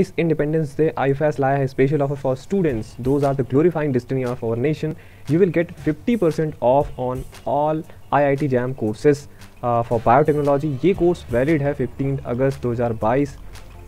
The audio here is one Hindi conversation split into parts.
इस इंडिपेंडेंस डे आई फैस लाया है special offer for students those are the glorifying destiny of our nation you will get fifty percent off on all I I T JAM courses for biotechnology ये कोर्स वैलिड है 15 अगस्त दो हज़ार बाईस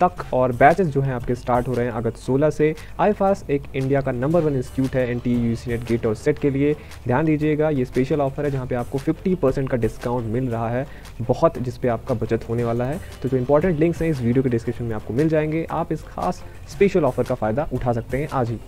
तक और बैचेस जो हैं आपके स्टार्ट हो रहे हैं अगस्त 16 से आईफास एक इंडिया का नंबर वन इंस्टीट्यूट है N T U C NET GATE और सेट के लिए ध्यान दीजिएगा ये स्पेशल ऑफर है जहाँ पे आपको 50 परसेंट का डिस्काउंट मिल रहा है बहुत जिस पे आपका बचत होने वाला है तो जो इंपॉर्टेंट लिंक्स हैं इस वीडियो के डिस्क्रिप्शन में आपको मिल जाएंगे आप इस खास स्पेशल ऑफर का फ़ायदा उठा सकते हैं आज ही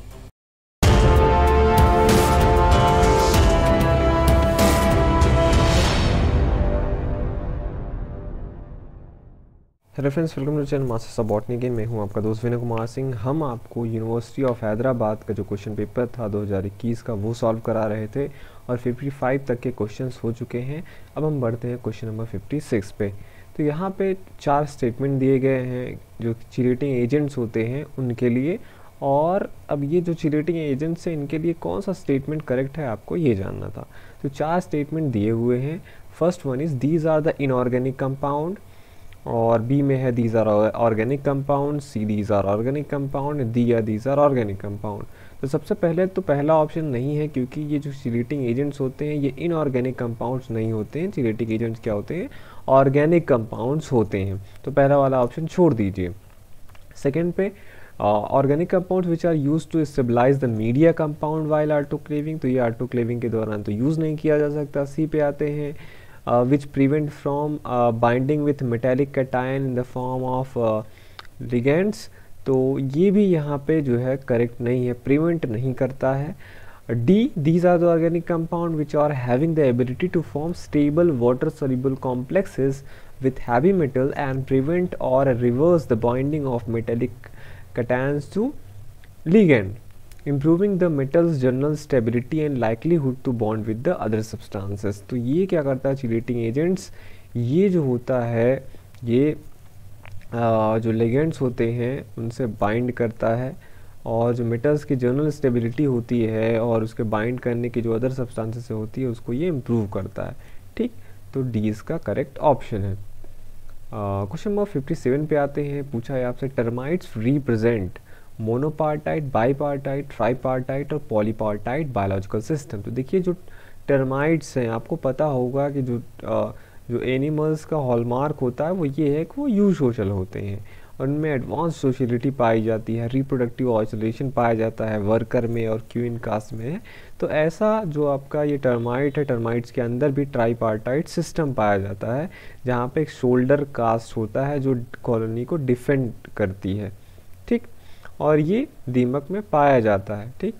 hello friends welcome to channel master सबॉटनी के मैं हूं आपका दोस्त विनय कुमार सिंह हम आपको यूनिवर्सिटी ऑफ हैदराबाद का जो क्वेश्चन पेपर था 2021 का वो सॉल्व करा रहे थे और 55 तक के क्वेश्चंस हो चुके हैं अब हम बढ़ते हैं क्वेश्चन नंबर 56 पे तो यहाँ पे चार स्टेटमेंट दिए गए हैं जो चिरेटिंग एजेंट्स होते हैं उनके लिए और अब ये जो चिरेटिंग एजेंट्स हैं इनके लिए कौन सा स्टेटमेंट करेक्ट है आपको ये जानना था तो चार स्टेटमेंट दिए हुए हैं first one is these are the inorganic compound और बी में है these are organic compound C these are organic compound D या दीज आर ऑर्गेनिक कंपाउंड तो सबसे पहले तो पहला ऑप्शन नहीं है क्योंकि ये जो सीलेटिंग एजेंट्स होते हैं ये इनऑर्गेनिक कंपाउंड्स नहीं होते हैं सीलेटिंग एजेंट्स क्या होते हैं ऑर्गेनिक कंपाउंड्स होते हैं तो पहला वाला ऑप्शन छोड़ दीजिए सेकेंड पे organic compounds which are use to stabilize the media compound while autoclaving तो ये आर्टोक्लेविंग के दौरान तो यूज़ नहीं किया जा सकता सी पे आते हैं uh, which prevent from uh, binding with metallic cation in the form of uh, ligands तो ये भी यहाँ पे जो है करेक्ट नहीं है प्रिवेंट नहीं करता है D these are the organic compound which are having the ability to form stable water soluble complexes with heavy metal and prevent और reverse the binding of metallic cations to ligand improving the metals general stability and likelihood to bond with the other substances तो ये क्या करता है चिलेटिंग एजेंट्स ये जो होता है ये आ, जो लेगेंट्स होते हैं उनसे बाइंड करता है और जो मेटल्स की जनरल स्टेबिलिटी होती है और उसके बाइंड करने की जो अदर सब्सटांसेस होती है उसको ये इम्प्रूव करता है ठीक तो डी इसका करेक्ट ऑप्शन है क्वेश्चन नंबर 57 पे आते हैं पूछा है आपसे termites represent monopartite bipartite tripartite और पॉलीपार्टाइट बायोलॉजिकल सिस्टम तो देखिए जो टर्माइट्स हैं आपको पता होगा कि जो आ, जो एनिमल्स का हॉलमार्क होता है वो ये है कि वो यू सोशल होते हैं उनमें एडवांस सोशलिटी पाई जाती है रिप्रोडक्टिव आइसोलेशन पाया जाता है वर्कर में और क्वीन कास्ट में तो ऐसा जो आपका ये टर्माइट है टर्माइट्स के अंदर भी ट्राईपार्टाइट सिस्टम पाया जाता है जहाँ पे एक शोल्डर कास्ट होता है जो कॉलोनी को डिफेंड करती है और ये दीमक में पाया जाता है ठीक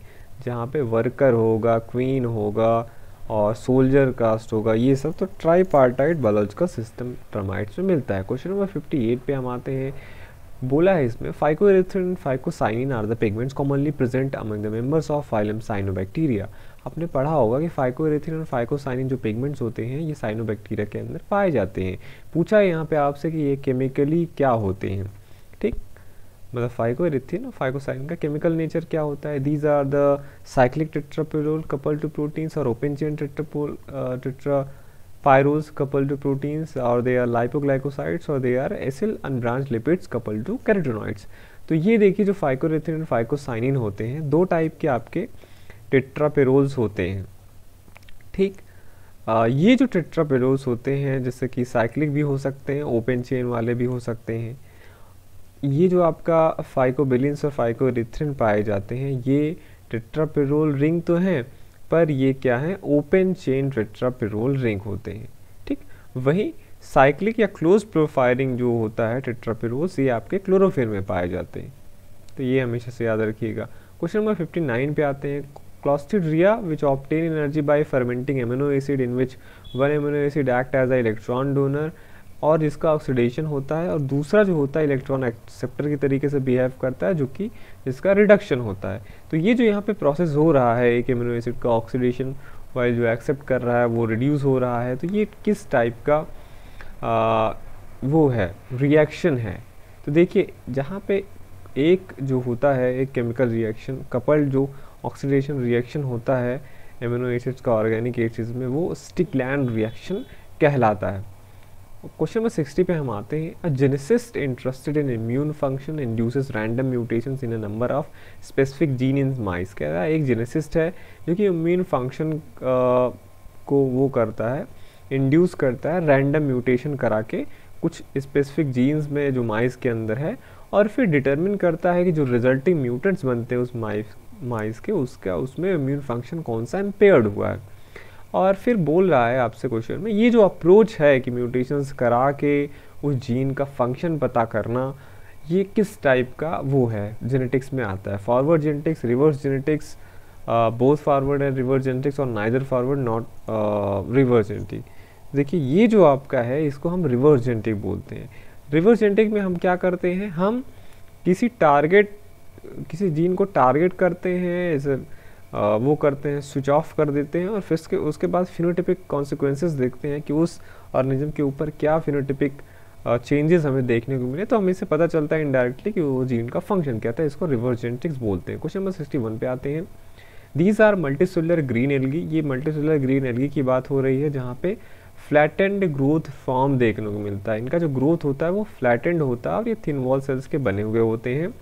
जहाँ पे वर्कर होगा क्वीन होगा और सोल्जर कास्ट होगा ये सब तो ट्राई पार्टाइट का सिस्टम ट्रमाइट्स में मिलता है क्वेश्चन नंबर फिफ्टी एट पे हम आते हैं बोला है इसमें phycoerythrin phycocyanin are the pigments commonly present among the members of phylum cyanobacteria आपने पढ़ा होगा कि फाइकोरेथिन और फाइकोसाइनिन जो पिगमेंट्स होते हैं ये साइनोबैक्टीरिया के अंदर पाए जाते हैं पूछा है यहाँ पे आपसे कि ये केमिकली क्या होते हैं ठीक मतलब फाइको एरिथिन और फाइकोसाइन का केमिकल नेचर क्या होता है these are the cyclic tetrapyrrole couple to proteins और open chain tetrapyrrole tetrapyrroles couple to proteins और दे आर लाइपोग्लाइकोसाइड्स और they are acyl unbranched lipids couple to carotenoids तो ये देखिए जो फाइकोरेथिन और फाइकोसाइनिन होते हैं दो टाइप के आपके टेट्रापेरोल्स होते हैं ठीक आ, ये जो टेट्रापेरोल्स होते हैं जैसे कि साइक्लिक भी हो सकते हैं ओपन चेन वाले भी हो सकते हैं ये जो आपका फाइकोबिलिन्स और फाइकोरिथ्रिन पाए जाते हैं ये टेट्रापिरोल रिंग तो हैं पर ये क्या है ओपन चेन टेट्रापिरोल रिंग होते हैं ठीक वहीं साइक्लिक या क्लोज प्रोफायरिंग जो होता है टेट्रापिरोल्स ये आपके क्लोरोफिल में पाए जाते हैं तो ये हमेशा से याद रखिएगा क्वेश्चन नंबर फिफ्टी नाइन पे आते हैं clostridia which obtain energy by fermenting amino acid in which one amino acid act as a electron donor और इसका ऑक्सीडेशन होता है और दूसरा जो होता है इलेक्ट्रॉन एक्सेप्टर के तरीके से बिहेव करता है जो कि इसका रिडक्शन होता है तो ये जो यहाँ पे प्रोसेस हो रहा है एक एमिनो एसिड का ऑक्सीडेशन वाइल जो एक्सेप्ट कर रहा है वो रिड्यूस हो रहा है तो ये किस टाइप का आ, वो है रिएक्शन है तो देखिए जहाँ पे एक जो होता है एक केमिकल रिएक्शन कपल जो ऑक्सीडेशन रिएक्शन होता है एमिनो एसिड्स का ऑर्गेनिक एसिड्स में वो स्टिकलैंड रिएक्शन कहलाता है क्वेश्चन नंबर सिक्सटी पे हम आते हैं a geneticist interested in immune function induces random mutations in a number of specific gene in mice कह रहा है एक जेनेसिस्ट है जो कि इम्यून फंक्शन को वो करता है इंड्यूस करता है रैंडम म्यूटेशन करा के कुछ स्पेसिफिक जीन्स में जो माइस के अंदर है और फिर डिटर्मिन करता है कि जो रिजल्टिंग म्यूटेंट्स बनते हैं उस माइस माइस के उसका उसमें इम्यून फंक्शन कौन सा इम्पेयर्ड हुआ है और फिर बोल रहा है आपसे क्वेश्चन में ये जो अप्रोच है कि म्यूटेशंस करा के उस जीन का फंक्शन पता करना ये किस टाइप का वो है जेनेटिक्स में आता है forward genetics reverse genetics both forward and reverse genetics और neither forward not reverse genetic देखिए ये जो आपका है इसको हम रिवर्स जेनेटिक बोलते हैं रिवर्स जेनेटिक में हम क्या करते हैं हम किसी टारगेट किसी जीन को टारगेट करते हैं वो करते हैं स्विच ऑफ कर देते हैं और फिर उसके उसके बाद फिनोटिपिक कॉन्सिक्वेंसेज देखते हैं कि उस ऑर्गेनिज्म के ऊपर क्या फिनोटिपिक चेंजेस हमें देखने को मिले तो हमें इससे पता चलता है इनडायरेक्टली कि वो जीन का फंक्शन क्या था इसको रिवर्स जेनेटिक्स बोलते हैं क्वेश्चन नंबर सिक्सटी वन पे आते हैं these are multicellular green algae ये मल्टीसुलर ग्रीन एलगी की बात हो रही है जहाँ पे फ्लैटेंड ग्रोथ फॉर्म देखने को मिलता है इनका जो ग्रोथ होता है वो फ्लैटेंड होता है और ये थिन वॉल सेल्स के बने हुए होते हैं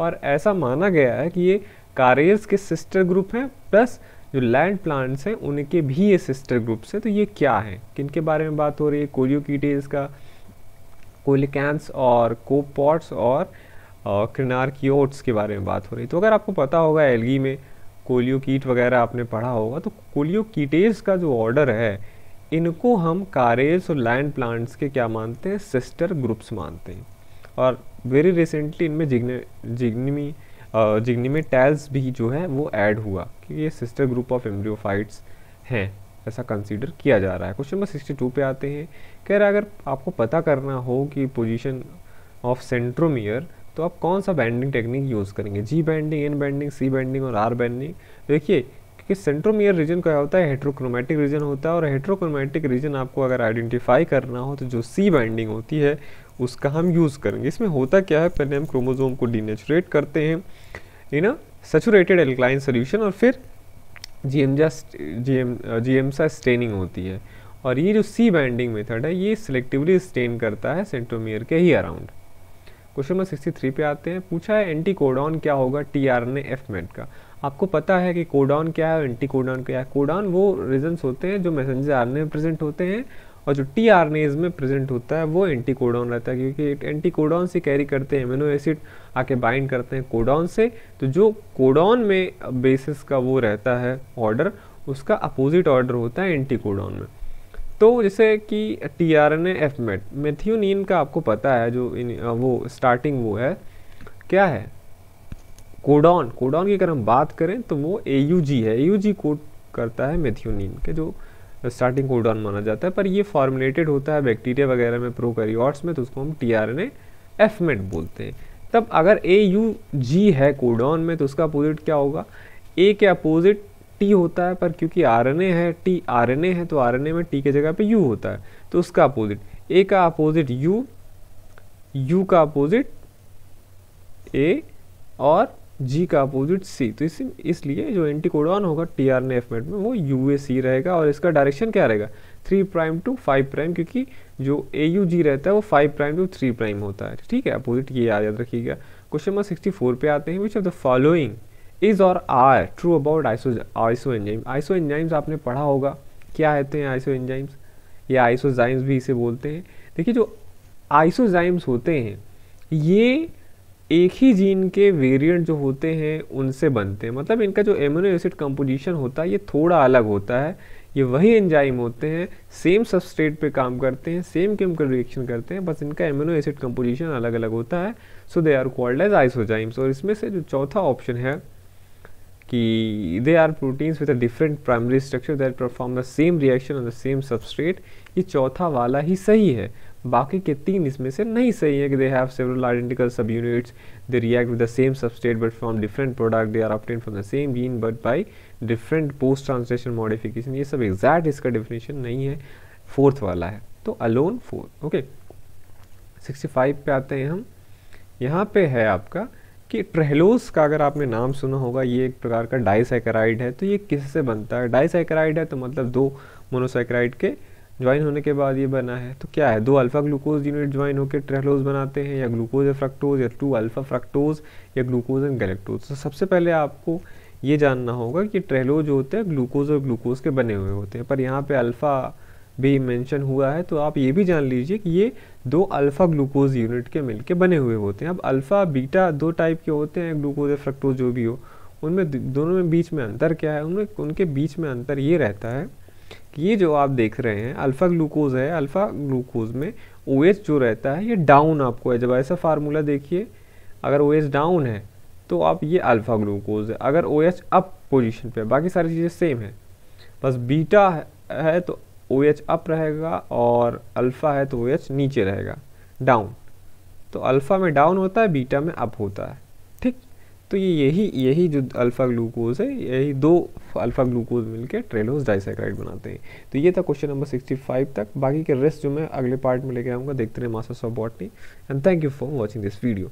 और ऐसा माना गया है कि ये कारेज के सिस्टर ग्रुप हैं प्लस जो लैंड प्लांट्स हैं उनके भी ये सिस्टर ग्रुप्स हैं तो ये क्या हैं किन के बारे में बात हो रही है कोलियोकीटेज का कोलिकैंस और कोपॉट्स और क्रिनार्कियोट्स के बारे में बात हो रही है तो अगर आपको पता होगा एलगी में कोलियो कीट वगैरह आपने पढ़ा होगा तो कोलियो कीटेज का जो ऑर्डर है इनको हम कारेज और लैंड प्लांट्स के क्या मानते हैं सिस्टर ग्रुप्स मानते हैं और वेरी रिसेंटली इनमें जिग्न जिग्नमी जिग्नी में टैल्स भी जो है वो ऐड हुआ क्योंकि ये सिस्टर ग्रुप ऑफ एम्ब्रियोफाइट्स हैं ऐसा कंसीडर किया जा रहा है क्वेश्चन नंबर टू पर आते हैं कह रहा है अगर आपको पता करना हो कि पोजीशन ऑफ सेंट्रोमियर तो आप कौन सा बैंडिंग टेक्निक यूज़ करेंगे G banding N banding C banding और आर बैंडिंग देखिए क्योंकि सेंट्रोमियर रीजन क्या होता है हेट्रोक्रोमेटिक रीजन होता है और हेट्रोक्रोमेटिक रीजन आपको अगर आइडेंटिफाई करना हो तो जो सी बाइंडिंग होती है उसका हम यूज़ करेंगे इसमें होता क्या है पहले हम क्रोमोजोम को डीनेचुरेट करते हैं in a saturated alkaline solution और फिर जीएमजा जीएम जीएमसा स्टेनिंग होती है और ये जो सी बाइंडिंग मेथड है ये सिलेक्टिवली स्टेन करता है सेंट्रोमियर के ही अराउंड क्वेश्चन नंबर 63 पे आते हैं पूछा है एंटीकोडॉन क्या होगा T R N F met का आपको पता है कि कोडाउन क्या है और एंटी कोडाउन क्या है कोडाउन वो रीजन्स होते हैं जो मैसेंजर आर में प्रेजेंट होते हैं और जो टी आर में प्रेजेंट होता है वो एंटी कोडाउन रहता है क्योंकि एंटी कोडाउन से कैरी करते हैं एमिनो एसिड आके बाइंड करते हैं कोडाउन से तो जो कोडाउन में बेसिस का वो रहता है ऑर्डर उसका अपोजिट ऑर्डर होता है एंटी कोडाउन में तो जैसे कि T R N F met methionine का आपको पता है जो इन, वो स्टार्टिंग वो है क्या है कोडॉन कोडॉन की अगर हम बात करें तो वो ए है ए कोड करता है मेथियोनिन के जो स्टार्टिंग कोडॉन माना जाता है पर ये फॉर्मुलेटेड होता है बैक्टीरिया वगैरह में प्रोकैरियोट्स में तो उसको हम टी आर एन एफमेट बोलते हैं तब अगर ए यू जी है कोडॉन में तो उसका अपोजिट क्या होगा ए के अपोजिट टी होता है पर क्योंकि आर एन ए है टी आर एन ए है तो आर एन ए में टी के जगह पर यू होता है तो उसका अपोजिट ए का अपोजिट यू यू का अपोजिट ए और जी का अपोजिट सी तो इस इसलिए जो एंटीकोडॉन होगा टी आर एफ एफमेट में वो यू ए सी रहेगा और इसका डायरेक्शन क्या रहेगा three prime to five prime क्योंकि जो ए यू जी रहता है वो five prime to three prime होता है ठीक है अपोजिट ये याद याद रखिएगा क्वेश्चन नंबर सिक्सटी फोर पे आते हैं which of the following is और are true about iso iso enzyme iso enzymes आपने पढ़ा होगा क्या रहते हैं आइसो एंजाइम्स या आइसोजाइम्स भी इसे बोलते हैं देखिए जो आइसोजाइम्स होते हैं ये एक ही जीन के वेरिएंट जो होते हैं उनसे बनते हैं मतलब इनका जो एमिनो एसिड कंपोजिशन होता है ये थोड़ा अलग होता है ये वही एंजाइम होते हैं सेम सबस्ट्रेट पे काम करते हैं सेम केमिकल रिएक्शन करते हैं बस इनका एमिनो एसिड कंपोजिशन अलग अलग होता है so they are called as isozymes और इसमें से जो चौथा ऑप्शन है कि they are proteins with a different primary structure that perform the same reaction on the same substrate ये चौथा वाला ही सही है बाकी के तीन इसमें से नहीं सही है कि they have several identical sub units they react with the same substrate but from different product they are obtain from the same gene but by different post translation modification ये सब एग्जैक्ट इसका डिफिनेशन नहीं है फोर्थ वाला है तो alone four okay sixty five पे आते हैं हम यहाँ पे है आपका कि ट्रहलोस का अगर आपने नाम सुना होगा ये एक प्रकार का डाइसाइक्राइड है तो ये किससे बनता है डाइसाइक्राइड है तो मतलब दो मोनोसाइक्राइड के ज्वाइन होने के बाद ये बना है तो क्या है दो अल्फ़ा ग्लूकोज यूनिट ज्वाइन होकर ट्रेलोज बनाते हैं या ग्लूकोज या फ्रक्टोज या टू अल्फ़ा फ्रक्टोज या ग्लूकोज एंड गैलेक्टोज तो सबसे पहले आपको ये जानना होगा कि ट्रेलोज होते हैं ग्लूकोज और ग्लूकोज के बने हुए होते हैं पर यहाँ पे अल्फ़ा भी मेंशन हुआ है तो आप ये भी जान लीजिए कि ये दो अल्फ़ा ग्लूकोज यूनिट के मिलके बने हुए होते हैं अब अल्फ़ा बीटा दो टाइप के होते हैं ग्लूकोज या फ्रक्टोज जो भी हो उनमें दोनों में बीच में अंतर क्या है उनमें उनके बीच में अंतर ये रहता है ये जो आप देख रहे हैं अल्फ़ा ग्लूकोज है अल्फ़ा ग्लूकोज में ओ OH जो रहता है ये डाउन आपको है जब ऐसा फार्मूला देखिए अगर ओ OH डाउन है तो आप ये अल्फ़ा ग्लूकोज है अगर ओ OH अप पोजीशन पे बाकी सारी चीज़ें सेम है बस बीटा है तो ओ OH अप रहेगा और अल्फ़ा है तो ओ OH नीचे रहेगा डाउन तो अल्फ़ा में डाउन होता है बीटा में अप होता है तो ये यही यही जो अल्फ़ा ग्लूकोज है यही दो अल्फ़ा ग्लूकोज मिलकर ट्रेलोज डाइसेक्राइड बनाते हैं तो ये था क्वेश्चन नंबर 65 तक बाकी के रेस्ट जो मैं अगले पार्ट में लेके आऊँगा देखते रहे masters of botany and thank you for watching this video